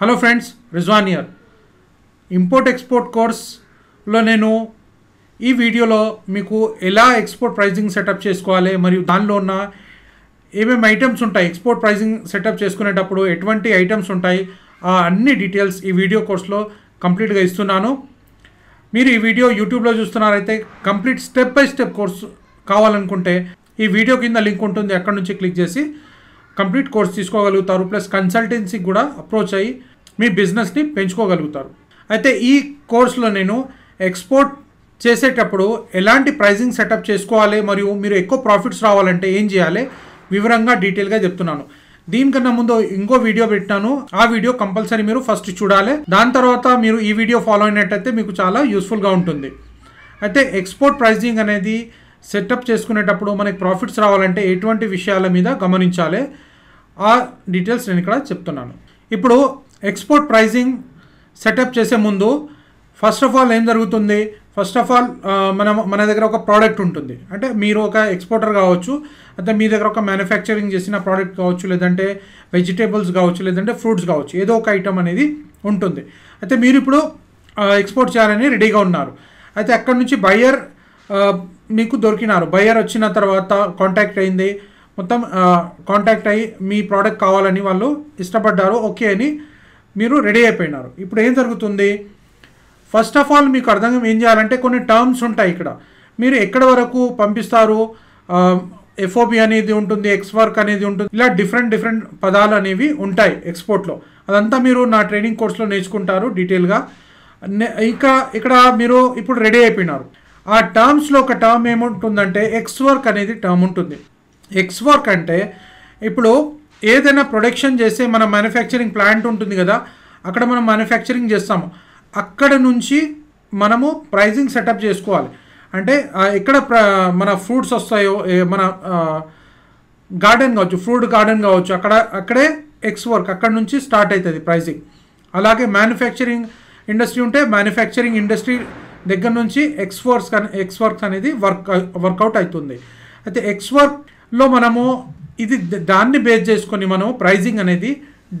Hello friends Rizwan year import export కోర్స్లో నేను ఈ వీడియోలో మీకు ఎలా ఎక్స్పోర్ట్ ప్రైజింగ్ సెటప్ చేసుకోవాలి మరియు దానిలో ఉన్న ఏమేమి ఐటమ్స్ ఉంటాయి ఎక్స్పోర్ట్ ప్రైజింగ్ సెటప్ చేసుకునేటప్పుడు ఎటువంటి ఐటమ్స్ ఉంటాయి ఆ అన్ని డీటెయిల్స్ ఈ వీడియో కోర్స్లో కంప్లీట్గా ఇస్తున్నాను మీరు ఈ వీడియో యూట్యూబ్లో చూస్తున్నారైతే complete step by step course కావాలనుకుంటే ఈ వీడియో కింద లింక్ ఉంటుంది అక్కడ నుంచి క్లిక్ చేసి కంప్లీట్ కోర్స్ తీసుకోగలుగుతారు ప్లస్ కన్సల్టెన్సీ కూడా అప్రోచ్ అయ్యి మీ బిజినెస్ని పెంచుకోగలుగుతారు అయితే ఈ కోర్సులో నేను ఎక్స్పోర్ట్ చేసేటప్పుడు ఎలాంటి ప్రైజింగ్ సెటప్ చేసుకోవాలి మరియు మీరు ఎక్కువ ప్రాఫిట్స్ రావాలంటే ఏం చేయాలి వివరంగా డీటెయిల్గా చెప్తున్నాను దీనికన్నా ముందు ఇంకో వీడియో పెట్టాను ఆ వీడియో కంపల్సరీ మీరు ఫస్ట్ చూడాలి దాని తర్వాత మీరు ఈ వీడియో ఫాలో అయినట్టయితే మీకు చాలా యూస్ఫుల్గా ఉంటుంది అయితే ఎక్స్పోర్ట్ ప్రైజింగ్ అనేది సెటప్ చేసుకునేటప్పుడు మనకి ప్రాఫిట్స్ రావాలంటే ఎటువంటి విషయాల మీద గమనించాలి ఆ డీటెయిల్స్ నేను ఇక్కడ చెప్తున్నాను ఇప్పుడు ఎక్స్పోర్ట్ ప్రైజింగ్ సెటప్ చేసే ముందు ఫస్ట్ ఆఫ్ ఆల్ ఏం జరుగుతుంది ఫస్ట్ ఆఫ్ ఆల్ మన మన దగ్గర ఒక ప్రోడక్ట్ ఉంటుంది అంటే మీరు ఒక ఎక్స్పోర్టర్ కావచ్చు అంటే మీ దగ్గర ఒక మ్యానుఫ్యాక్చరింగ్ చేసిన ప్రోడక్ట్ కావచ్చు లేదంటే వెజిటేబుల్స్ కావచ్చు లేదంటే ఫ్రూట్స్ కావచ్చు ఏదో ఒక ఐటమ్ అనేది ఉంటుంది అయితే మీరు ఇప్పుడు ఎక్స్పోర్ట్ చేయాలని రెడీగా ఉన్నారు అయితే అక్కడి నుంచి బయ్యర్ మీకు దొరికినారు బయ్యర్ వచ్చిన తర్వాత కాంటాక్ట్ అయింది మొత్తం కాంటాక్ట్ అయ్యి మీ ప్రోడక్ట్ కావాలని వాళ్ళు ఇష్టపడ్డారు ఓకే అని మీరు రెడీ అయిపోయినారు ఇప్పుడు ఏం జరుగుతుంది ఫస్ట్ ఆఫ్ ఆల్ మీకు అర్థంగా ఏం చేయాలంటే కొన్ని టర్మ్స్ ఉంటాయి ఇక్కడ మీరు ఎక్కడ వరకు పంపిస్తారు ఎఫ్ఓబి అనేది ఉంటుంది ఎక్స్ వర్క్ అనేది ఉంటుంది ఇలా డిఫరెంట్ డిఫరెంట్ పదాలు అనేవి ఉంటాయి ఎక్స్పోర్ట్లో అదంతా మీరు నా ట్రైనింగ్ కోర్స్లో నేర్చుకుంటారు డీటెయిల్గా ఇంకా ఇక్కడ మీరు ఇప్పుడు రెడీ అయిపోయినారు ఆ టర్మ్స్లో ఒక టర్మ్ ఏముంటుందంటే ఎక్స్ వర్క్ అనేది టర్మ్ ఉంటుంది ఎక్స్ వర్క్ అంటే ఇప్పుడు ఏదైనా ప్రొడక్షన్ చేస్తే మన మ్యానుఫ్యాక్చరింగ్ ప్లాంట్ ఉంటుంది కదా అక్కడ మనం మ్యానుఫ్యాక్చరింగ్ చేస్తాము అక్కడ నుంచి మనము ప్రైజింగ్ సెటప్ చేసుకోవాలి అంటే ఎక్కడ మన ఫ్రూట్స్ వస్తాయో మన గార్డెన్ కావచ్చు ఫ్రూట్ గార్డెన్ కావచ్చు అక్కడ అక్కడే ఎక్స్ వర్క్ అక్కడ నుంచి స్టార్ట్ అవుతుంది ప్రైజింగ్ అలాగే మ్యానుఫ్యాక్చరింగ్ ఇండస్ట్రీ ఉంటే మ్యానుఫ్యాక్చరింగ్ ఇండస్ట్రీ దగ్గర నుంచి ఎక్స్ వర్క్స్ ఎక్స్ వర్క్స్ అనేది వర్క్ వర్కౌట్ అవుతుంది అయితే ఎక్స్ వర్క్లో మనము ఇది దాన్ని బేస్ చేసుకొని మనం ప్రైజింగ్ అనేది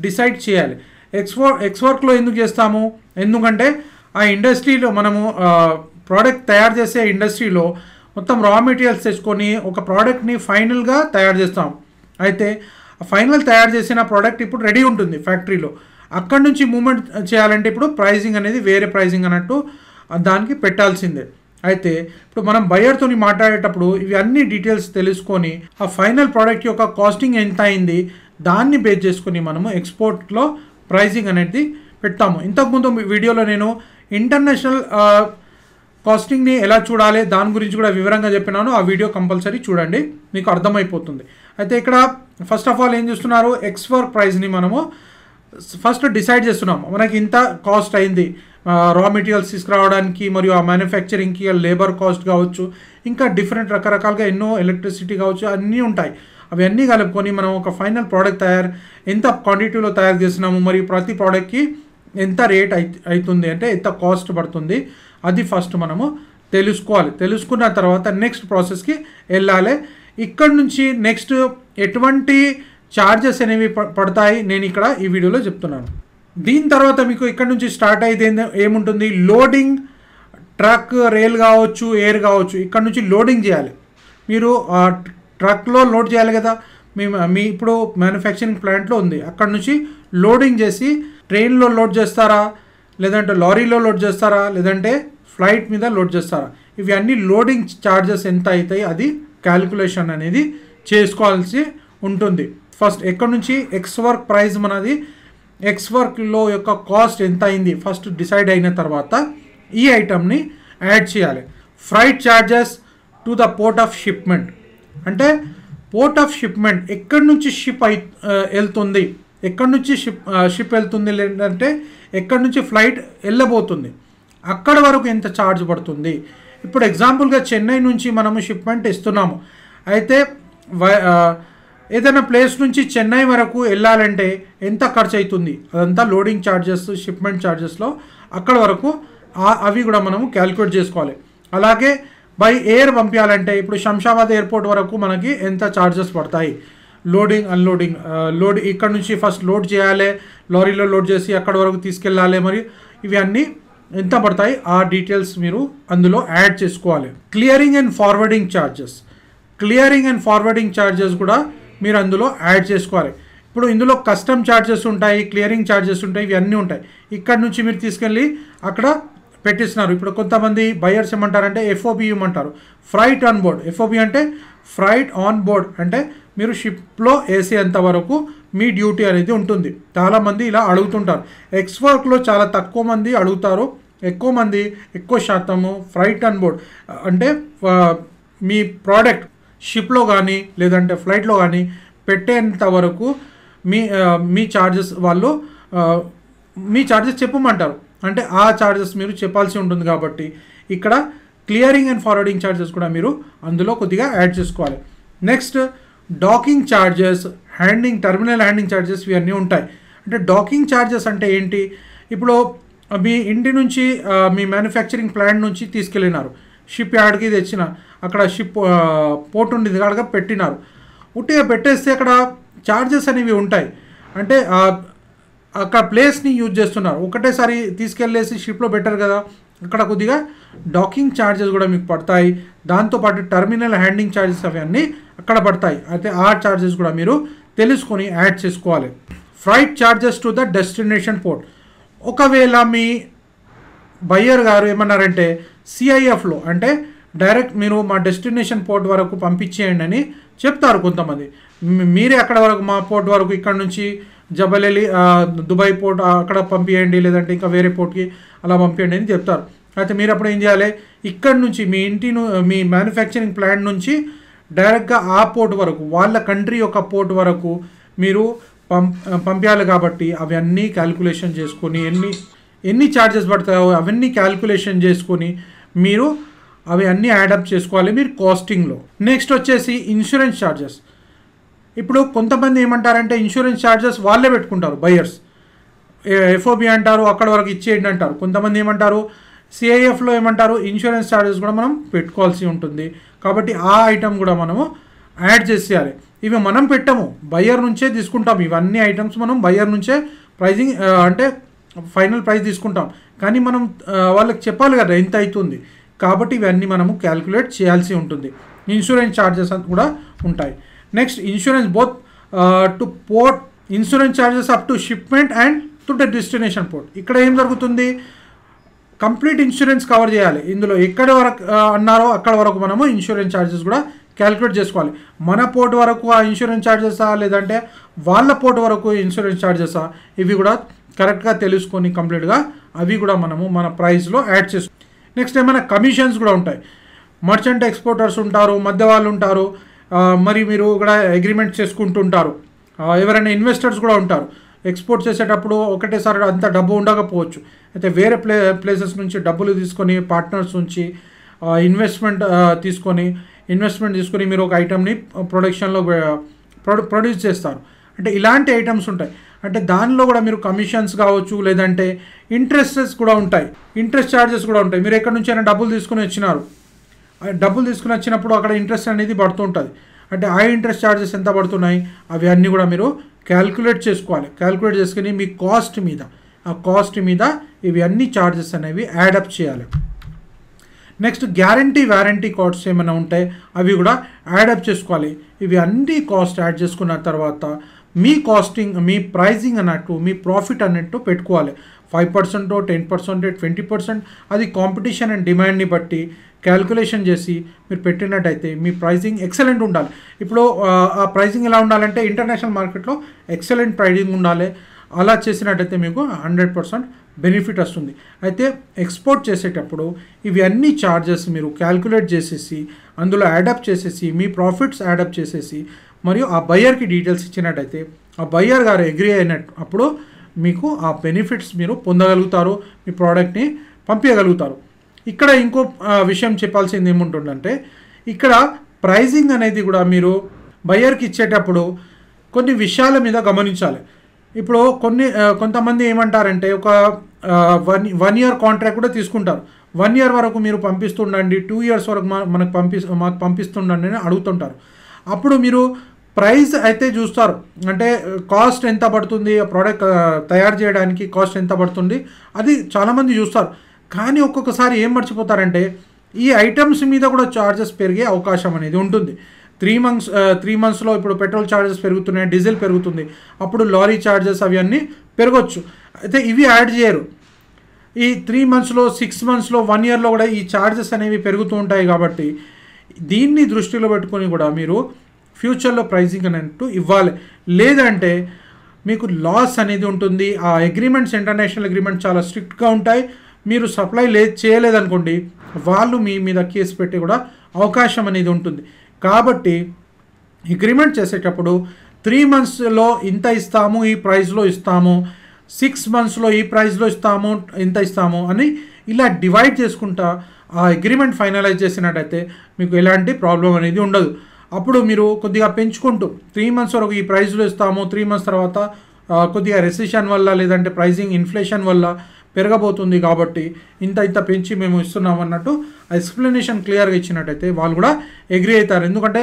డిసైడ్ చేయాలి ఎక్స్ ఎక్స్వర్క్లో ఎందుకు చేస్తాము ఎందుకంటే ఆ ఇండస్ట్రీలో మనము ప్రోడక్ట్ తయారు చేసే ఇండస్ట్రీలో మొత్తం రా మెటీరియల్స్ తెచ్చుకొని ఒక ప్రోడక్ట్ని ఫైనల్గా తయారు చేస్తాం అయితే ఫైనల్ తయారు చేసిన ప్రోడక్ట్ ఇప్పుడు రెడీ ఉంటుంది ఫ్యాక్టరీలో అక్కడి నుంచి మూమెంట్ చేయాలంటే ఇప్పుడు ప్రైజింగ్ అనేది వేరే ప్రైజింగ్ అన్నట్టు దానికి పెట్టాల్సిందే అయితే ఇప్పుడు మనం బయర్తో మాట్లాడేటప్పుడు ఇవి అన్ని డీటెయిల్స్ తెలుసుకొని ఆ ఫైనల్ ప్రోడక్ట్ యొక్క కాస్టింగ్ ఎంత అయింది దాన్ని బేస్ చేసుకుని మనము ఎక్స్పోర్ట్లో ప్రైజింగ్ అనేది పెడతాము ఇంతకుముందు వీడియోలో నేను ఇంటర్నేషనల్ కాస్టింగ్ని ఎలా చూడాలి దాని గురించి కూడా వివరంగా చెప్పినాను ఆ వీడియో కంపల్సరీ చూడండి మీకు అర్థమైపోతుంది అయితే ఇక్కడ ఫస్ట్ ఆఫ్ ఆల్ ఏం చేస్తున్నారు ఎక్స్పోర్ట్ ప్రైజ్ని మనము ఫస్ట్ డిసైడ్ చేస్తున్నాము మనకి ఇంత కాస్ట్ అయింది రా మెటీరియల్స్ తీసుకురావడానికి మరియు ఆ మ్యానుఫ్యాక్చరింగ్కి లేబర్ కాస్ట్ కావచ్చు ఇంకా డిఫరెంట్ రకరకాలుగా ఎన్నో ఎలక్ట్రిసిటీ కావచ్చు అన్నీ ఉంటాయి అవన్నీ కలుపుకొని మనం ఒక ఫైనల్ ప్రోడక్ట్ తయారు ఎంత క్వాంటిటీలో తయారు చేసినాము మరియు ప్రతి ప్రోడక్ట్కి ఎంత రేట్ అవుతుంది అంటే ఎంత కాస్ట్ పడుతుంది అది ఫస్ట్ మనము తెలుసుకోవాలి తెలుసుకున్న తర్వాత నెక్స్ట్ ప్రాసెస్కి వెళ్ళాలి ఇక్కడ నుంచి నెక్స్ట్ ఎటువంటి ఛార్జెస్ అనేవి పడతాయి నేను ఇక్కడ ఈ వీడియోలో చెప్తున్నాను దీని తర్వాత మీకు ఇక్కడ నుంచి స్టార్ట్ అయితే ఏముంటుంది లోడింగ్ ట్రక్ రైల్ కావచ్చు ఎయిర్ కావచ్చు ఇక్కడ నుంచి లోడింగ్ చేయాలి మీరు ట్రక్లో లోడ్ చేయాలి కదా మీ మీ ఇప్పుడు మ్యానుఫ్యాక్చరింగ్ ప్లాంట్లో ఉంది అక్కడ నుంచి లోడింగ్ చేసి ట్రైన్లో లోడ్ చేస్తారా లేదంటే లారీలో లోడ్ చేస్తారా లేదంటే ఫ్లైట్ మీద లోడ్ చేస్తారా ఇవన్నీ లోడింగ్ ఛార్జెస్ ఎంత అవుతాయి అది క్యాలిక్యులేషన్ అనేది చేసుకోవాల్సి ఉంటుంది ఫస్ట్ ఎక్కడి నుంచి ఎక్స్ వర్క్ ప్రైజ్ మనది ఎక్స్ వర్క్లో యొక్క కాస్ట్ ఎంత అయింది ఫస్ట్ డిసైడ్ అయిన తర్వాత ఈ ఐటమ్ని యాడ్ చేయాలి freight charges to the port of shipment అంటే పోర్ట్ ఆఫ్ షిప్మెంట్ ఎక్కడి నుంచి షిప్ అయి వెళ్తుంది ఎక్కడి నుంచి షిప్ షిప్ వెళ్తుంది లేదంటే ఎక్కడి నుంచి ఫ్లైట్ వెళ్ళబోతుంది అక్కడ వరకు ఎంత ఛార్జ్ పడుతుంది ఇప్పుడు ఎగ్జాంపుల్గా చెన్నై నుంచి మనము షిప్మెంట్ ఇస్తున్నాము అయితే ఏదైనా ప్లేస్ నుంచి చెన్నై వరకు వెళ్ళాలంటే ఎంత ఖర్చు అవుతుంది అదంతా లోడింగ్ ఛార్జెస్ షిప్మెంట్ ఛార్జెస్లో అక్కడ వరకు అవి కూడా మనము క్యాల్కులేట్ చేసుకోవాలి అలాగే బై ఎయిర్ పంపించాలంటే ఇప్పుడు శంషాబాద్ ఎయిర్పోర్ట్ వరకు మనకి ఎంత ఛార్జెస్ పడతాయి లోడింగ్ అన్లోడింగ్ లోడ్ ఇక్కడ నుంచి ఫస్ట్ లోడ్ చేయాలి లారీలో లోడ్ చేసి అక్కడ వరకు తీసుకెళ్ళాలి మరి ఇవన్నీ ఎంత పడతాయి ఆ డీటెయిల్స్ మీరు అందులో యాడ్ చేసుకోవాలి clearing and forwarding charges clearing and forwarding charges కూడా మీరు అందులో యాడ్ చేసుకోవాలి ఇప్పుడు ఇందులో కస్టమ్ ఛార్జెస్ ఉంటాయి క్లియరింగ్ ఛార్జెస్ ఉంటాయి ఇవన్నీ ఉంటాయి ఇక్కడ నుంచి మీరు తీసుకెళ్ళి అక్కడ పెట్టిస్తున్నారు ఇప్పుడు కొంతమంది బయర్స్ ఏమంటారంటే ఎఫ్ఓబి ఇవ్వమంటారు ఫ్రైట్ ఆన్ బోర్డ్ ఎఫ్ఓబి అంటే ఫ్రైట్ ఆన్ బోర్డ్ అంటే మీరు షిప్లో వేసేంత వరకు మీ డ్యూటీ అనేది ఉంటుంది చాలామంది ఇలా అడుగుతుంటారు ఎక్స్ వర్క్లో చాలా తక్కువ మంది అడుగుతారు ఎక్కువ మంది ఎక్కువ శాతము ఫ్రైట్ ఆన్ బోర్డ్ అంటే మీ ప్రోడక్ట్ షిప్లో కానీ లేదంటే ఫ్లైట్లో కానీ పెట్టేంత వరకు మీ మీ ఛార్జెస్ వాళ్ళు మీ ఛార్జెస్ చెప్పమంటారు అంటే ఆ ఛార్జెస్ మీరు చెప్పాల్సి ఉంటుంది కాబట్టి ఇక్కడ క్లియరింగ్ అండ్ ఫార్వర్డింగ్ ఛార్జెస్ కూడా మీరు అందులో కొద్దిగా యాడ్ చేసుకోవాలి next docking charges handling terminal handling charges ఇవన్నీ ఉంటాయి అంటే డాకింగ్ ఛార్జెస్ అంటే ఏంటి ఇప్పుడు మీ ఇంటి నుంచి మీ మ్యానుఫ్యాక్చరింగ్ ప్లాంట్ నుంచి తీసుకెళ్ళినారు షిప్ యార్డ్కి తెచ్చిన అక్కడ షిప్ పోర్ట్ ఉండి కాడగా పెట్టినారు ఉట్టిగా పెట్టేస్తే అక్కడ ఛార్జెస్ అనేవి ఉంటాయి అంటే అక్కడ ప్లేస్ని యూజ్ చేస్తున్నారు ఒకటేసారి తీసుకెళ్ళేసి షిప్లో పెట్టారు కదా అక్కడ కొద్దిగా డాకింగ్ ఛార్జెస్ కూడా మీకు పడతాయి దాంతోపాటు టర్మినల్ హ్యాండింగ్ ఛార్జెస్ అవన్నీ అక్కడ పడతాయి అయితే ఆ ఛార్జెస్ కూడా మీరు తెలుసుకొని యాడ్ చేసుకోవాలి freight charges to the destination port ఒకవేళ మీ బయ్యర్ గారు ఏమన్నారంటే సిఐఎఫ్లో అంటే డైరెక్ట్ మీరు మా డెస్టినేషన్ పోర్ట్ వరకు పంపించేయండి అని చెప్తారు కొంతమంది మీరే అక్కడ వరకు మా పోర్ట్ వరకు ఇక్కడ నుంచి జబలెలి దుబాయ్ పోర్ట్ అక్కడ పంపించండి లేదంటే ఇంకా వేరే పోర్ట్కి అలా పంపించండి అని చెప్తారు అయితే మీరు అప్పుడు ఏం చేయాలి ఇక్కడ నుంచి మీ ఇంటి మీ మ్యానుఫ్యాక్చరింగ్ ప్లాంట్ నుంచి డైరెక్ట్గా ఆ పోర్ట్ వరకు వాళ్ళ కంట్రీ యొక్క పోర్ట్ వరకు మీరు పం పంపించాలి కాబట్టి అవన్నీ క్యాలిక్యులేషన్ చేసుకొని ఎన్ని ఎన్ని ఛార్జెస్ పడతాయో అవన్నీ క్యాలిక్యులేషన్ చేసుకొని మీరు అవి అన్నీ యాడప్ చేసుకోవాలి మీరు కాస్టింగ్లో నెక్స్ట్ వచ్చేసి ఇన్సూరెన్స్ ఛార్జెస్ ఇప్పుడు కొంతమంది ఏమంటారంటే ఇన్సూరెన్స్ ఛార్జెస్ వాళ్ళే పెట్టుకుంటారు బయర్స్ ఎఫ్ఓబి అంటారు అక్కడ వరకు ఇచ్చేయండి అంటారు కొంతమంది ఏమంటారు సిఐఎఫ్లో ఏమంటారు ఇన్సూరెన్స్ ఛార్జెస్ కూడా మనం పెట్టుకోవాల్సి ఉంటుంది కాబట్టి ఆ ఐటమ్ కూడా మనము యాడ్ చేసేయాలి ఇవి మనం పెట్టము బయర్ నుంచే తీసుకుంటాం ఇవన్నీ ఐటమ్స్ మనం బయర్ నుంచే ప్రైజింగ్ అంటే ఫైనల్ ప్రైస్ తీసుకుంటాం కానీ మనం వాళ్ళకి చెప్పాలి కదా ఎంత అవుతుంది కాబట్టి ఇవన్నీ మనము క్యాల్కులేట్ చేయాల్సి ఉంటుంది ఇన్సూరెన్స్ ఛార్జెస్ కూడా ఉంటాయి next insurance both to port insurance charges up to shipment and to the destination port ఇక్కడ ఏం జరుగుతుంది కంప్లీట్ ఇన్సూరెన్స్ కవర్ చేయాలి ఇందులో ఎక్కడ వరకు అన్నారో అక్కడ వరకు మనము ఇన్సూరెన్స్ ఛార్జెస్ కూడా క్యాలిక్యులేట్ చేసుకోవాలి మన పోర్ట్ వరకు ఆ ఇన్సూరెన్స్ ఛార్జెసా లేదంటే వాళ్ళ పోర్ట్ వరకు ఇన్సూరెన్స్ ఛార్జెసా ఇవి కూడా కరెక్ట్గా తెలుసుకొని కంప్లీట్గా అవి కూడా మనము మన ప్రైస్లో యాడ్ చేసుకో నెక్స్ట్ ఏమైనా కమిషన్స్ కూడా ఉంటాయి మర్చెంట్ ఎక్స్పోర్టర్స్ ఉంటారు మధ్య వాళ్ళు ఉంటారు మరి మీరు కూడా అగ్రిమెంట్ చేసుకుంటుంటారు ఎవరైనా ఇన్వెస్టర్స్ కూడా ఉంటారు ఎక్స్పోర్ట్ చేసేటప్పుడు ఒకటేసారి అంత డబ్బు ఉండకపోవచ్చు అయితే వేరే ప్లే ప్లేసెస్ నుంచి డబ్బులు తీసుకొని పార్ట్నర్స్ నుంచి ఇన్వెస్ట్మెంట్ తీసుకొని ఇన్వెస్ట్మెంట్ తీసుకొని మీరు ఒక ఐటమ్ని ప్రొడక్షన్లో ప్రొడ్యూస్ చేస్తారు అంటే ఇలాంటి ఐటమ్స్ ఉంటాయి అంటే దానిలో కూడా మీరు కమిషన్స్ కావచ్చు లేదంటే ఇంట్రెస్టెస్ కూడా ఉంటాయి ఇంట్రెస్ట్ ఛార్జెస్ కూడా ఉంటాయి మీరు ఎక్కడి నుంచైనా డబ్బులు తీసుకుని వచ్చినారు డబ్బులు తీసుకుని వచ్చినప్పుడు అక్కడ ఇంట్రెస్ట్ అనేది పడుతుంటుంది అంటే ఆ ఇంట్రెస్ట్ ఛార్జెస్ ఎంత పడుతున్నాయి అవి అన్నీ కూడా మీరు క్యాల్కులేట్ చేసుకోవాలి క్యాల్కులేట్ చేసుకుని మీ కాస్ట్ మీద ఆ కాస్ట్ మీద ఇవి అన్ని ఛార్జెస్ అనేవి యాడప్ చేయాలి నెక్స్ట్ గ్యారంటీ వ్యారంటీ కాస్ట్స్ ఏమైనా ఉంటే అవి కూడా యాడప్ చేసుకోవాలి ఇవి అన్ని కాస్ట్ యాడ్ చేసుకున్న తర్వాత మీ కాస్టింగ్ మీ ప్రైజింగ్ అన్నట్టు మీ ప్రాఫిట్ అన్నట్టు పెట్టుకోవాలి ఫైవ్ పర్సెంటో టెన్ పర్సెంట్ ట్వంటీ పర్సెంట్ అది కాంపిటీషన్ అండ్ డిమాండ్ని బట్టి క్యాల్కులేషన్ చేసి మీరు పెట్టినట్టయితే మీ ప్రైజింగ్ ఎక్సలెంట్ ఉండాలి ఇప్పుడు ఆ ప్రైజింగ్ ఎలా ఉండాలంటే ఇంటర్నేషనల్ మార్కెట్లో ఎక్సలెంట్ ప్రైజింగ్ ఉండాలి అలా చేసినట్టయితే మీకు హండ్రెడ్ పర్సెంట్ బెనిఫిట్ వస్తుంది అయితే ఎక్స్పోర్ట్ చేసేటప్పుడు ఇవి అన్ని ఛార్జెస్ మీరు క్యాల్కులేట్ చేసేసి అందులో యాడప్ చేసేసి మీ ప్రాఫిట్స్ యాడప్ చేసేసి మరియు ఆ బయ్యర్కి డీటెయిల్స్ ఇచ్చినట్టయితే ఆ బయ్యర్ గారు అగ్రి అయినట్టు అప్పుడు మీకు ఆ బెనిఫిట్స్ మీరు పొందగలుగుతారు మీ ప్రోడక్ట్ని పంపించగలుగుతారు ఇక్కడ ఇంకో విషయం చెప్పాల్సింది ఏముంటుందంటే ఇక్కడ ప్రైజింగ్ అనేది కూడా మీరు బయ్యర్కి ఇచ్చేటప్పుడు కొన్ని విషయాల మీద గమనించాలి ఇప్పుడు కొన్ని కొంతమంది ఏమంటారంటే ఒక వన్ వన్ ఇయర్ కాంట్రాక్ట్ కూడా తీసుకుంటారు వన్ ఇయర్ వరకు మీరు పంపిస్తుండండి టూ ఇయర్స్ వరకు మనకు పంపి మాకు పంపిస్తుండండి అని అడుగుతుంటారు అప్పుడు మీరు ప్రైస్ అయితే చూస్తారు అంటే కాస్ట్ ఎంత పడుతుంది ప్రోడక్ట్ తయారు చేయడానికి కాస్ట్ ఎంత పడుతుంది అది చాలామంది చూస్తారు కానీ ఒక్కొక్కసారి ఏం మర్చిపోతారంటే ఈ ఐటమ్స్ మీద కూడా ఛార్జెస్ పెరిగే అవకాశం అనేది ఉంటుంది త్రీ మంత్స్ త్రీ మంత్స్లో ఇప్పుడు పెట్రోల్ ఛార్జెస్ పెరుగుతున్నాయి డీజిల్ పెరుగుతుంది అప్పుడు లారీ ఛార్జెస్ అవన్నీ పెరగచ్చు అయితే ఇవి యాడ్ చేయరు ఈ త్రీ మంత్స్లో సిక్స్ మంత్స్లో వన్ ఇయర్లో కూడా ఈ ఛార్జెస్ అనేవి పెరుగుతూ ఉంటాయి కాబట్టి దీన్ని దృష్టిలో పెట్టుకొని కూడా మీరు ఫ్యూచర్లో ప్రైజింగ్ అనేట్టు ఇవ్వాలి లేదంటే మీకు లాస్ అనేది ఉంటుంది ఆ అగ్రిమెంట్స్ ఇంటర్నేషనల్ అగ్రిమెంట్స్ చాలా స్ట్రిక్ట్గా ఉంటాయి మీరు సప్లై లే చేయలేదనుకోండి వాళ్ళు మీ మీద కేసు పెట్టి కూడా అవకాశం అనేది ఉంటుంది కాబట్టి అగ్రిమెంట్ చేసేటప్పుడు త్రీ మంత్స్లో ఇంత ఇస్తాము ఈ ప్రైస్లో ఇస్తాము సిక్స్ మంత్స్లో ఈ ప్రైస్లో ఇస్తా అమౌంట్ ఎంత ఇస్తాము అని ఇలా డివైడ్ చేసుకుంటా ఆ అగ్రిమెంట్ ఫైనలైజ్ చేసినట్టయితే మీకు ఎలాంటి ప్రాబ్లం అనేది ఉండదు అప్పుడు మీరు కొద్దిగా పెంచుకుంటూ త్రీ మంత్స్ వరకు ఈ ప్రైస్లో ఇస్తాము త్రీ మంత్స్ తర్వాత కొద్దిగా రెసిషన్ వల్ల లేదంటే ప్రైజింగ్ ఇన్ఫ్లేషన్ వల్ల పెరగబోతుంది కాబట్టి ఇంత ఇంత పెంచి మేము ఇస్తున్నాం అన్నట్టు ఎక్స్ప్లెనేషన్ క్లియర్గా ఇచ్చినట్టయితే వాళ్ళు కూడా అగ్రి అవుతారు ఎందుకంటే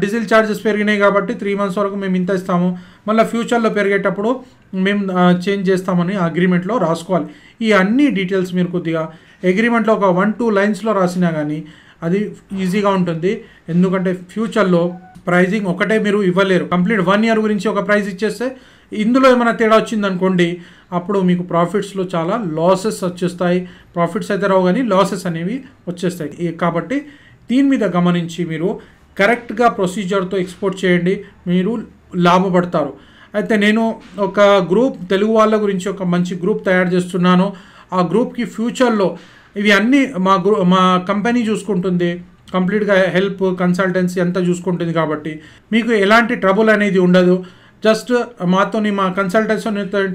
డీజిల్ ఛార్జెస్ పెరిగినాయి కాబట్టి త్రీ మంత్స్ వరకు మేము ఇంత ఇస్తాము మళ్ళీ ఫ్యూచర్లో పెరిగేటప్పుడు మేము చేంజ్ చేస్తామని అగ్రిమెంట్లో రాసుకోవాలి ఈ అన్ని డీటెయిల్స్ మీరు కొద్దిగా అగ్రిమెంట్లో ఒక వన్ టూ లైన్స్లో రాసినా కానీ అది ఈజీగా ఉంటుంది ఎందుకంటే ఫ్యూచర్లో ప్రైజింగ్ ఒకటే మీరు ఇవ్వలేరు కంప్లీట్ వన్ ఇయర్ గురించి ఒక ప్రైజ్ ఇచ్చేస్తే ఇందులో ఏమైనా తేడా వచ్చిందనుకోండి అప్పుడు మీకు ప్రాఫిట్స్లో చాలా లాసెస్ వచ్చేస్తాయి ప్రాఫిట్స్ అయితే రావు కానీ లాసెస్ అనేవి వచ్చేస్తాయి కాబట్టి దీని మీద గమనించి మీరు కరెక్ట్గా ప్రొసీజర్తో ఎక్స్పోర్ట్ చేయండి మీరు లాభపడతారు అయితే నేను ఒక గ్రూప్ తెలుగు వాళ్ళ గురించి ఒక మంచి గ్రూప్ తయారు చేస్తున్నాను ఆ గ్రూప్కి ఫ్యూచర్లో ఇవి అన్నీ మా గ్రూ మా కంపెనీ చూసుకుంటుంది కంప్లీట్గా హెల్ప్ కన్సల్టెన్సీ అంతా చూసుకుంటుంది కాబట్టి మీకు ఎలాంటి ట్రబుల్ అనేది ఉండదు జస్ట్ మాతోని మా కన్సల్టెన్సీ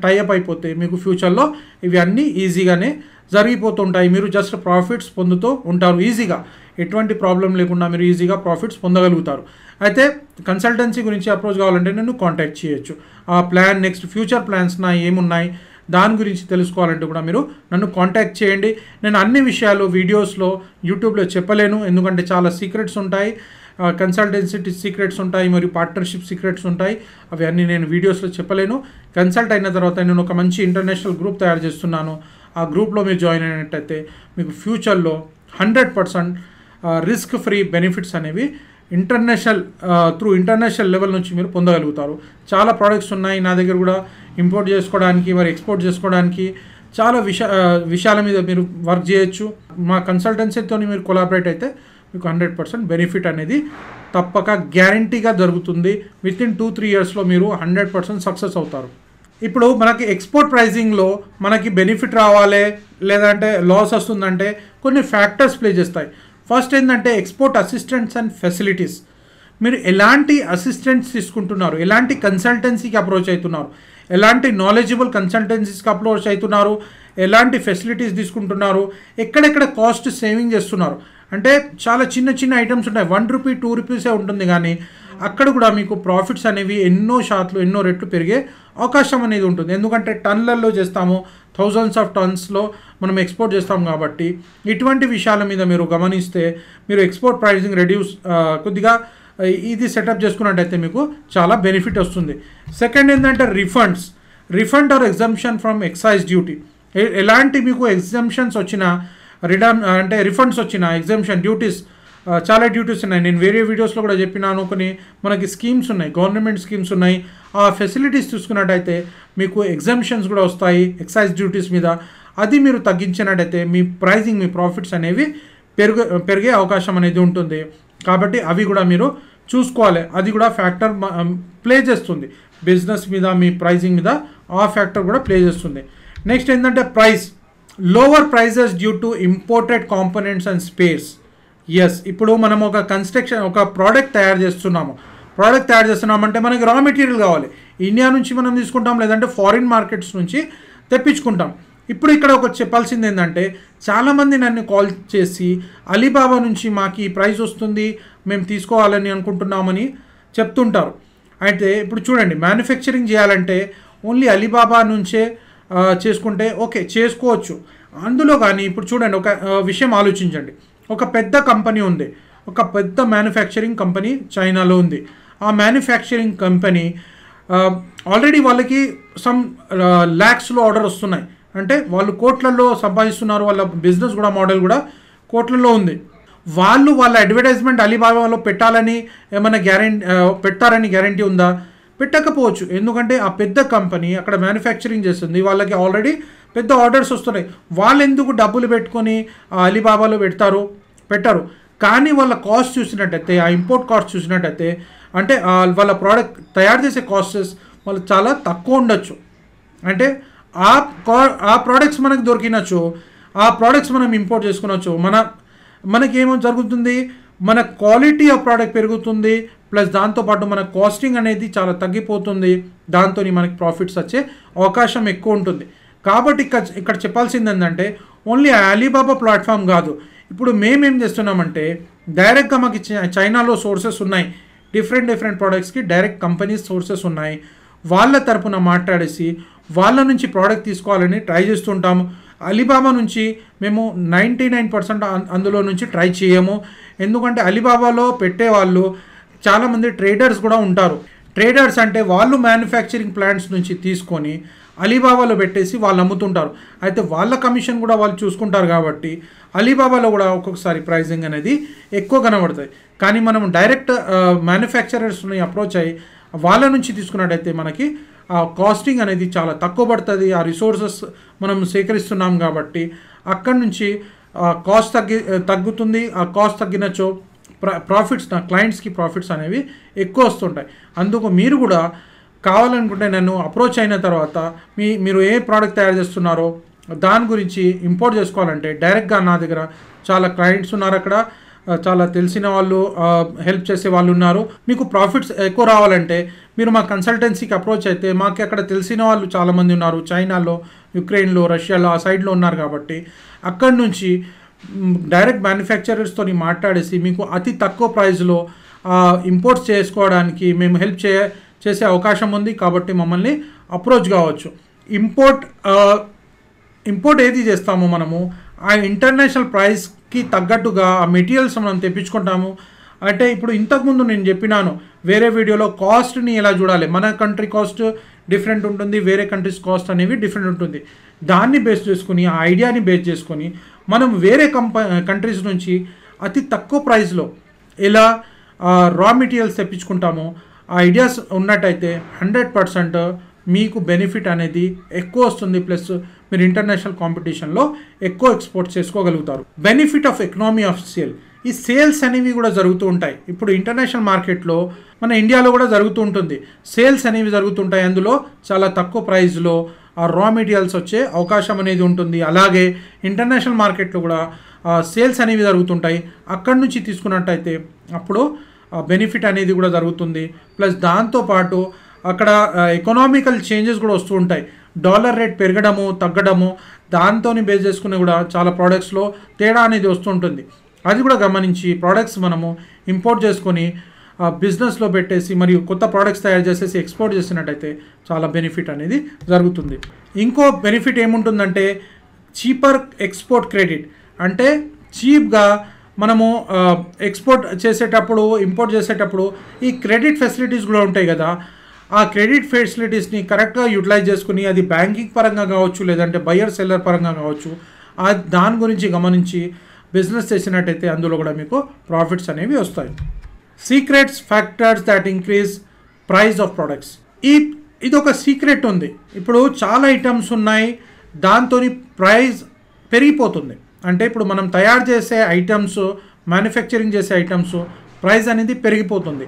టైఅప్ అయిపోతే మీకు ఫ్యూచర్లో ఇవి అన్నీ ఈజీగానే జరిగిపోతుంటాయి మీరు జస్ట్ ప్రాఫిట్స్ పొందుతూ ఉంటారు ఈజీగా ఎటువంటి ప్రాబ్లం లేకుండా మీరు ఈజీగా ప్రాఫిట్స్ పొందగలుగుతారు అయితే కన్సల్టెన్సీ గురించి అప్రోచ్ కావాలంటే నేను కాంటాక్ట్ చేయొచ్చు ఆ ప్లాన్ నెక్స్ట్ ఫ్యూచర్ ప్లాన్స్ నా ఏమున్నాయి దాని గురించి తెలుసుకోవాలంటే కూడా మీరు నన్ను కాంటాక్ట్ చేయండి నేను అన్ని విషయాలు వీడియోస్లో యూట్యూబ్లో చెప్పలేను ఎందుకంటే చాలా సీక్రెట్స్ ఉంటాయి కన్సల్టెన్సీ సీక్రెట్స్ ఉంటాయి మరియు పార్ట్నర్షిప్ సీక్రెట్స్ ఉంటాయి అవి అన్నీ నేను వీడియోస్లో చెప్పలేను కన్సల్ట్ అయిన తర్వాత నేను ఒక మంచి ఇంటర్నేషనల్ గ్రూప్ తయారు చేస్తున్నాను ఆ గ్రూప్లో మీరు జాయిన్ అయినట్టయితే మీకు ఫ్యూచర్లో hundred percent risk free benefits అనేవి ఇంటర్నేషనల్ త్రూ ఇంటర్నేషనల్ లెవెల్ నుంచి మీరు పొందగలుగుతారు చాలా ప్రోడక్ట్స్ ఉన్నాయి నా దగ్గర కూడా ఇంపోర్ట్ చేసుకోవడానికి మరి ఎక్స్పోర్ట్ చేసుకోవడానికి చాలా విష విషయాల మీద మీరు వర్క్ చేయొచ్చు మా కన్సల్టెన్సీతో మీరు కొలాబరేట్ అయితే మీకు హండ్రెడ్ పర్సెంట్ బెనిఫిట్ అనేది తప్పక గ్యారంటీగా జరుగుతుంది విత్ ఇన్ టూ త్రీ ఇయర్స్లో మీరు హండ్రెడ్ పర్సెంట్ సక్సెస్ అవుతారు ఇప్పుడు మనకి ఎక్స్పోర్ట్ ప్రైజింగ్లో మనకి బెనిఫిట్ రావాలి లేదంటే లాస్ వస్తుందంటే కొన్ని ఫ్యాక్టర్స్ ప్లే చేస్తాయి ఫస్ట్ ఏంటంటే ఎక్స్పోర్ట్ అసిస్టెంట్స్ అండ్ ఫెసిలిటీస్ మీరు ఎలాంటి అసిస్టెంట్స్ తీసుకుంటున్నారు ఎలాంటి కన్సల్టెన్సీకి అప్రోచ్ అవుతున్నారు ఎలాంటి నాలెడ్జిబుల్ కన్సల్టెన్సీస్కి అప్రోచ్ అవుతున్నారు ఎలాంటి ఫెసిలిటీస్ తీసుకుంటున్నారు ఎక్కడెక్కడ కాస్ట్ సేవింగ్ చేస్తున్నారు అంటే చాలా చిన్న చిన్న ఐటమ్స్ ఉంటాయి వన్ రూపీ టూ రూపీసే ఉంటుంది కానీ అక్కడ కూడా మీకు ప్రాఫిట్స్ అనేవి ఎన్నో శాతలు ఎన్నో రెట్లు పెరిగే అవకాశం అనేది ఉంటుంది ఎందుకంటే టన్లల్లో చేస్తాము థౌజండ్స్ ఆఫ్ టన్స్లో మనం ఎక్స్పోర్ట్ చేస్తాం కాబట్టి ఇటువంటి విషయాల మీద మీరు గమనిస్తే మీరు ఎక్స్పోర్ట్ ప్రైసింగ్ రెడ్యూస్ కొద్దిగా ఇది సెటప్ చేసుకున్నట్టయితే మీకు చాలా బెనిఫిట్ వస్తుంది సెకండ్ ఏంటంటే refunds refund or exemption from excise duty ఎలాంటి మీకు ఎగ్జంప్షన్స్ వచ్చినా రిడమ్ అంటే రిఫండ్స్ వచ్చినా ఎగ్జంప్షన్ డ్యూటీస్ చాలా డ్యూటీస్ ఉన్నాయి నేను వేరే వీడియోస్లో కూడా చెప్పినాను కొన్ని మనకి స్కీమ్స్ ఉన్నాయి గవర్నమెంట్ స్కీమ్స్ ఉన్నాయి ఆ ఫెసిలిటీస్ చూసుకున్నట్టయితే మీకు ఎగ్జామిషన్స్ కూడా వస్తాయి ఎక్సైజ్ డ్యూటీస్ మీద అది మీరు తగ్గించినట్టయితే మీ ప్రైజింగ్ మీ ప్రాఫిట్స్ అనేవి పెరుగు పెరిగే అవకాశం అనేది ఉంటుంది కాబట్టి అవి కూడా మీరు చూసుకోవాలి అది కూడా ఫ్యాక్టర్ ప్లే చేస్తుంది బిజినెస్ మీద మీ ప్రైజింగ్ మీద ఆ ఫ్యాక్టర్ కూడా ప్లే చేస్తుంది నెక్స్ట్ ఏంటంటే price lower prices due to imported components and spaces ఇప్పుడు మనం ఒక కన్స్ట్రక్షన్ ఒక ప్రోడక్ట్ తయారు చేస్తున్నాము ప్రోడక్ట్ తయారు చేస్తున్నామంటే మనకి రా మెటీరియల్ కావాలి ఇండియా నుంచి మనం తీసుకుంటాం లేదంటే ఫారిన్ మార్కెట్స్ నుంచి తెప్పించుకుంటాం ఇప్పుడు ఇక్కడ ఒక చెప్పాల్సింది ఏంటంటే చాలామంది నన్ను కాల్ చేసి అలీబాబా నుంచి మాకు ఈ ప్రైస్ వస్తుంది మేము తీసుకోవాలని అనుకుంటున్నామని చెప్తుంటారు అయితే ఇప్పుడు చూడండి మ్యానుఫ్యాక్చరింగ్ చేయాలంటే ఓన్లీ అలీబాబా నుంచే చేసుకుంటే ఓకే చేసుకోవచ్చు అందులో కానీ ఇప్పుడు చూడండి ఒక విషయం ఆలోచించండి ఒక పెద్ద కంపెనీ ఉంది ఒక పెద్ద మ్యానుఫ్యాక్చరింగ్ కంపెనీ చైనాలో ఉంది ఆ మ్యానుఫ్యాక్చరింగ్ కంపెనీ ఆల్రెడీ వాళ్ళకి సమ్ ల్యాక్స్లో ఆర్డర్ వస్తున్నాయి అంటే వాళ్ళు కోట్లలో సంపాదిస్తున్నారు వాళ్ళ బిజినెస్ కూడా మోడల్ కూడా కోట్లలో ఉంది వాళ్ళు వాళ్ళ అడ్వర్టైజ్మెంట్ అలీబాబాలో పెట్టాలని ఏమైనా గ్యారెంటీ పెట్టారని గ్యారంటీ ఉందా పెట్టకపోవచ్చు ఎందుకంటే ఆ పెద్ద కంపెనీ అక్కడ మ్యానుఫ్యాక్చరింగ్ చేస్తుంది వాళ్ళకి ఆల్రెడీ పెద్ద ఆర్డర్స్ వస్తున్నాయి వాళ్ళు ఎందుకు డబ్బులు పెట్టుకొని అలీబాబాలో పెడతారు పెట్టారు కానీ వాళ్ళ కాస్ట్ చూసినట్టయితే ఆ ఇంపోర్ట్ కాస్ట్ చూసినట్టయితే అంటే వాళ్ళ ప్రోడక్ట్ తయారు చేసే కాస్టెస్ వాళ్ళు చాలా తక్కువ ఉండొచ్చు అంటే ఆ కా ఆ ప్రోడక్ట్స్ మనకు దొరికినచ్చు ఆ ప్రోడక్ట్స్ మనం ఇంపోర్ట్ చేసుకునొచ్చు మన మనకేమో జరుగుతుంది మన క్వాలిటీ ఆఫ్ ప్రోడక్ట్ పెరుగుతుంది ప్లస్ దాంతోపాటు మన కాస్టింగ్ అనేది చాలా తగ్గిపోతుంది దాంతో మనకి ప్రాఫిట్స్ వచ్చే అవకాశం ఎక్కువ ఉంటుంది కాబట్టి ఇక్కడ ఇక్కడ చెప్పాల్సింది ఏంటంటే ఓన్లీ అలీబాబా ప్లాట్ఫామ్ కాదు ఇప్పుడు మేమేం చేస్తున్నామంటే డైరెక్ట్గా మాకు చైనాలో సోర్సెస్ ఉన్నాయి డిఫరెంట్ డిఫరెంట్ ప్రోడక్ట్స్కి డైరెక్ట్ కంపెనీస్ సోర్సెస్ ఉన్నాయి వాళ్ళ తరపున మాట్లాడేసి వాళ్ళ నుంచి ప్రోడక్ట్ తీసుకోవాలని ట్రై చేస్తుంటాము అలీబాబా నుంచి మేము నైంటీ నైన్ పర్సెంట్ అందులో నుంచి ట్రై చేయము ఎందుకంటే అలీబాబాలో పెట్టేవాళ్ళు చాలామంది ట్రేడర్స్ కూడా ఉంటారు ట్రేడర్స్ అంటే వాళ్ళు మ్యానుఫ్యాక్చరింగ్ ప్లాంట్స్ నుంచి తీసుకొని అలీబాబాలో పెట్టేసి వాళ్ళు అమ్ముతుంటారు అయితే వాళ్ళ కమిషన్ కూడా వాళ్ళు చూసుకుంటారు కాబట్టి అలీబాబాలో కూడా ఒక్కొక్కసారి ప్రైజింగ్ అనేది ఎక్కువ కనబడుతుంది కానీ మనం డైరెక్ట్ మ్యానుఫ్యాక్చరర్స్ని అప్రోచ్ అయ్యి వాళ్ళ నుంచి తీసుకున్నట్టయితే మనకి ఆ కాస్టింగ్ అనేది చాలా తక్కువ పడుతుంది ఆ రిసోర్సెస్ మనం సేకరిస్తున్నాం కాబట్టి అక్కడి నుంచి కాస్ట్ తగ్గి తగ్గుతుంది ఆ కాస్ట్ తగ్గినచో ప్రా ప్రాఫిట్స్ నా క్లయింట్స్కి ప్రాఫిట్స్ అనేవి ఎక్కువ వస్తుంటాయి అందుకు మీరు కూడా కావాలనుకుంటే నన్ను అప్రోచ్ అయిన తర్వాత మీ మీరు ఏ ప్రోడక్ట్ తయారు చేస్తున్నారో దాని గురించి ఇంపోర్ట్ చేసుకోవాలంటే డైరెక్ట్గా నా దగ్గర చాలా క్లయింట్స్ ఉన్నారు అక్కడ చాలా తెలిసిన వాళ్ళు హెల్ప్ చేసే వాళ్ళు ఉన్నారు మీకు ప్రాఫిట్స్ ఎక్కువ రావాలంటే మీరు మా కన్సల్టెన్సీకి అప్రోచ్ అయితే మాకు అక్కడ తెలిసిన వాళ్ళు చాలామంది ఉన్నారు చైనాలో యుక్రెయిన్లో రష్యాలో ఆ సైడ్లో ఉన్నారు కాబట్టి అక్కడి నుంచి డైరెక్ట్ మ్యానుఫ్యాక్చరర్స్తో మాట్లాడేసి మీకు అతి తక్కువ ప్రైజ్లో ఇంపోర్ట్స్ చేసుకోవడానికి మేము హెల్ప్ చేయ చేసే అవకాశం ఉంది కాబట్టి మమ్మల్ని అప్రోచ్ కావచ్చు ఇంపోర్ట్ ఇంపోర్ట్ ఏది చేస్తామో మనము ఆ ఇంటర్నేషనల్ ప్రైస్కి తగ్గట్టుగా ఆ మెటీరియల్స్ మనం తెప్పించుకుంటాము అంటే ఇప్పుడు ఇంతకుముందు నేను చెప్పినాను వేరే వీడియోలో కాస్ట్ని ఎలా చూడాలి మన కంట్రీ కాస్ట్ డిఫరెంట్ ఉంటుంది వేరే కంట్రీస్ కాస్ట్ అనేవి డిఫరెంట్ ఉంటుంది దాన్ని బేస్ చేసుకుని ఆ ఐడియాని బేస్ చేసుకొని మనం వేరే కంప కంట్రీస్ నుంచి అతి తక్కువ ప్రైస్లో ఎలా రా మెటీరియల్స్ తెప్పించుకుంటామో ఆ ఐడియాస్ ఉన్నట్టయితే హండ్రెడ్ పర్సెంట్ మీకు బెనిఫిట్ అనేది ఎక్కువ వస్తుంది ప్లస్ మీరు ఇంటర్నేషనల్ కాంపిటీషన్లో ఎక్కువ ఎక్స్పోర్ట్ చేసుకోగలుగుతారు benefit of economy of sale ఈ సేల్స్ అనేవి కూడా జరుగుతూ ఉంటాయి ఇప్పుడు ఇంటర్నేషనల్ మార్కెట్లో మన ఇండియాలో కూడా జరుగుతూ ఉంటుంది సేల్స్ అనేవి జరుగుతుంటాయి అందులో చాలా తక్కువ ప్రైస్లో ఆ రా మెటీరియల్స్ వచ్చే అవకాశం అనేది ఉంటుంది అలాగే ఇంటర్నేషనల్ మార్కెట్లో కూడా సేల్స్ అనేవి జరుగుతుంటాయి అక్కడి నుంచి తీసుకున్నట్టయితే అప్పుడు బెనిఫిట్ అనేది కూడా జరుగుతుంది ప్లస్ దాంతోపాటు అక్కడ ఎకనామికల్ చేంజెస్ కూడా వస్తూ ఉంటాయి డాలర్ రేట్ పెరగడము తగ్గడము దాంతో బేస్ చేసుకుని కూడా చాలా ప్రోడక్ట్స్లో తేడా అనేది వస్తుంటుంది అది కూడా గమనించి ప్రోడక్ట్స్ మనము ఇంపోర్ట్ చేసుకొని బిజినెస్లో పెట్టేసి మరియు కొత్త ప్రోడక్ట్స్ తయారు చేసేసి ఎక్స్పోర్ట్ చేసినట్టయితే చాలా బెనిఫిట్ అనేది జరుగుతుంది ఇంకో బెనిఫిట్ ఏముంటుందంటే చీపర్ ఎక్స్పోర్ట్ క్రెడిట్ అంటే చీప్గా మనము ఎక్స్పోర్ట్ చేసేటప్పుడు ఇంపోర్ట్ చేసేటప్పుడు ఈ క్రెడిట్ ఫెసిలిటీస్ కూడా ఉంటాయి కదా ఆ క్రెడిట్ ఫెసిలిటీస్ని కరెక్ట్గా యూటిలైజ్ చేసుకుని అది బ్యాంకింగ్ పరంగా కావచ్చు లేదంటే బయర్ సెల్లర్ పరంగా కావచ్చు దాని గురించి గమనించి బిజినెస్ చేసినట్టయితే అందులో కూడా మీకు ప్రాఫిట్స్ అనేవి వస్తాయి secrets factors that increase price of products ఈ ఇది ఒక సీక్రెట్ ఉంది ఇప్పుడు చాలా ఐటమ్స్ ఉన్నాయి దాంతో ప్రైస్ పెరిగిపోతుంది అంటే ఇప్పుడు మనం తయారు చేసే ఐటమ్స్ మ్యానుఫ్యాక్చరింగ్ చేసే ఐటమ్స్ ప్రైస్ అనేది పెరిగిపోతుంది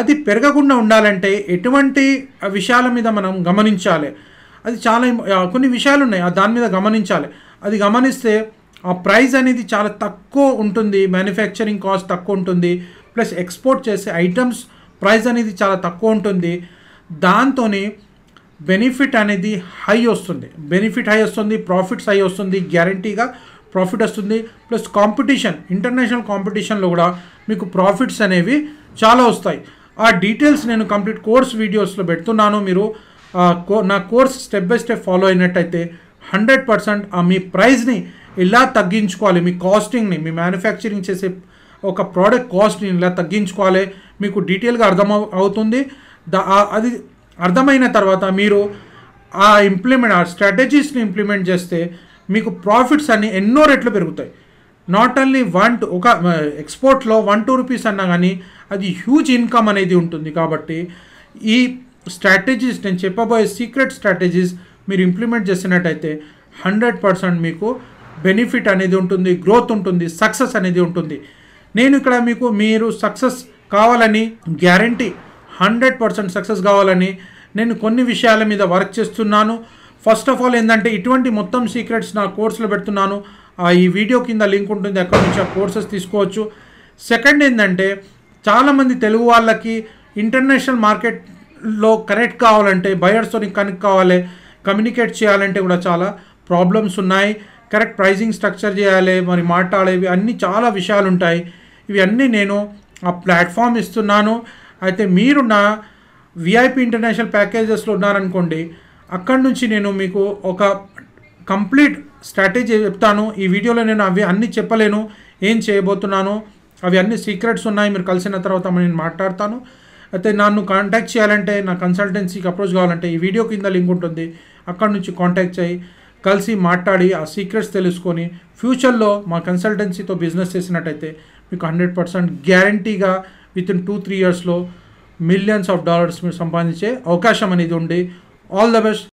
అది పెరగకుండా ఉండాలంటే ఎటువంటి విషయాల మీద మనం గమనించాలి అది చాలా కొన్ని విషయాలు ఉన్నాయి దాని మీద గమనించాలి అది గమనిస్తే ఆ ప్రైస్ అనేది చాలా తక్కువ ఉంటుంది మ్యానుఫ్యాక్చరింగ్ కాస్ట్ తక్కువ ఉంటుంది ప్లస్ ఎక్స్పోర్ట్ చేసే ఐటమ్స్ ప్రైస్ అనేది చాలా తక్కువ ఉంటుంది దాంతో బెనిఫిట్ అనేది హై వస్తుంది బెనిఫిట్ హై వస్తుంది ప్రాఫిట్స్ హై వస్తుంది గ్యారంటీగా ప్రాఫిట్ వస్తుంది ప్లస్ కాంపిటీషన్ ఇంటర్నేషనల్ కాంపిటీషన్లో కూడా మీకు ప్రాఫిట్స్ అనేవి చాలా వస్తాయి ఆ డీటెయిల్స్ నేను కంప్లీట్ కోర్స్ వీడియోస్లో పెడుతున్నాను మీరు నా course step by step follow అయినట్టయితే హండ్రెడ్ పర్సెంట్ మీ ప్రైస్ని ఎలా తగ్గించుకోవాలి మీ కాస్టింగ్ని మీ మ్యానుఫ్యాక్చరింగ్ చేసే ఒక ప్రోడక్ట్ కాస్ట్ని ఇలా తగ్గించుకోవాలి మీకు డీటెయిల్గా అర్థం అవుతుంది అది అర్థమైన తర్వాత మీరు ఆ ఇంప్లిమెంట్ ఆ స్ట్రాటజీస్ని ఇంప్లిమెంట్ చేస్తే మీకు ప్రాఫిట్స్ అన్ని ఎన్నో రెట్లు పెరుగుతాయి నాట్ ఓన్లీ వన్ టూ ఒక ఎక్స్పోర్ట్లో వన్ టూ రూపీస్ అన్నా కానీ అది హ్యూజ్ ఇన్కమ్ అనేది ఉంటుంది కాబట్టి ఈ స్ట్రాటజీస్ నేను చెప్పబోయే సీక్రెట్ స్ట్రాటజీస్ మీరు ఇంప్లిమెంట్ చేసినట్టయితే హండ్రెడ్ పర్సెంట్ మీకు బెనిఫిట్ అనేది ఉంటుంది గ్రోత్ ఉంటుంది సక్సెస్ అనేది ఉంటుంది నేను ఇక్కడ మీకు మీరు సక్సెస్ కావాలని గ్యారంటీ హండ్రెడ్ పర్సెంట్ సక్సెస్ కావాలని నేను కొన్ని విషయాల మీద వర్క్ చేస్తున్నాను ఫస్ట్ ఆఫ్ ఆల్ ఏంటంటే ఇటువంటి మొత్తం సీక్రెట్స్ నా కోర్సులో పెడుతున్నాను ఈ వీడియో కింద లింక్ ఉంటుంది అక్కడ నుంచి ఆ కోర్సెస్ తీసుకోవచ్చు సెకండ్ ఏంటంటే చాలామంది తెలుగు వాళ్ళకి ఇంటర్నేషనల్ మార్కెట్లో కనెక్ట్ కావాలంటే బయర్స్తో కనెక్ట్ కావాలి కమ్యూనికేట్ చేయాలంటే కూడా చాలా ప్రాబ్లమ్స్ ఉన్నాయి కరెక్ట్ ప్రైజింగ్ స్ట్రక్చర్ చేయాలి మరి మాట్లాడేవి అన్నీ చాలా విషయాలు ఉంటాయి ఇవన్నీ నేను ఆ ప్లాట్ఫామ్ ఇస్తున్నాను అయితే మీరు నా విఐపి ఇంటర్నేషనల్ ప్యాకేజెస్లో ఉన్నారనుకోండి అక్కడి నుంచి నేను మీకు ఒక కంప్లీట్ స్ట్రాటజీ చెప్తాను ఈ వీడియోలో నేను అవి అన్నీ చెప్పలేను ఏం చేయబోతున్నాను అవి అన్ని సీక్రెట్స్ ఉన్నాయి మీరు కలిసిన తర్వాత నేను మాట్లాడతాను అయితే నన్ను కాంటాక్ట్ చేయాలంటే నా కన్సల్టెన్సీకి అప్రోచ్ కావాలంటే ఈ వీడియో కింద లింక్ ఉంటుంది అక్కడ నుంచి కాంటాక్ట్ చేయి కలిసి మాట్లాడి ఆ సీక్రెట్స్ తెలుసుకొని ఫ్యూచర్లో మా కన్సల్టెన్సీతో బిజినెస్ చేసినట్టయితే మీకు హండ్రెడ్ పర్సెంట్ గ్యారంటీగా విత్ ఇన్ టూ త్రీ ఇయర్స్లో మిలియన్స్ ఆఫ్ డాలర్స్ మీరు సంపాదించే అవకాశం అనేది ఉండి All the best.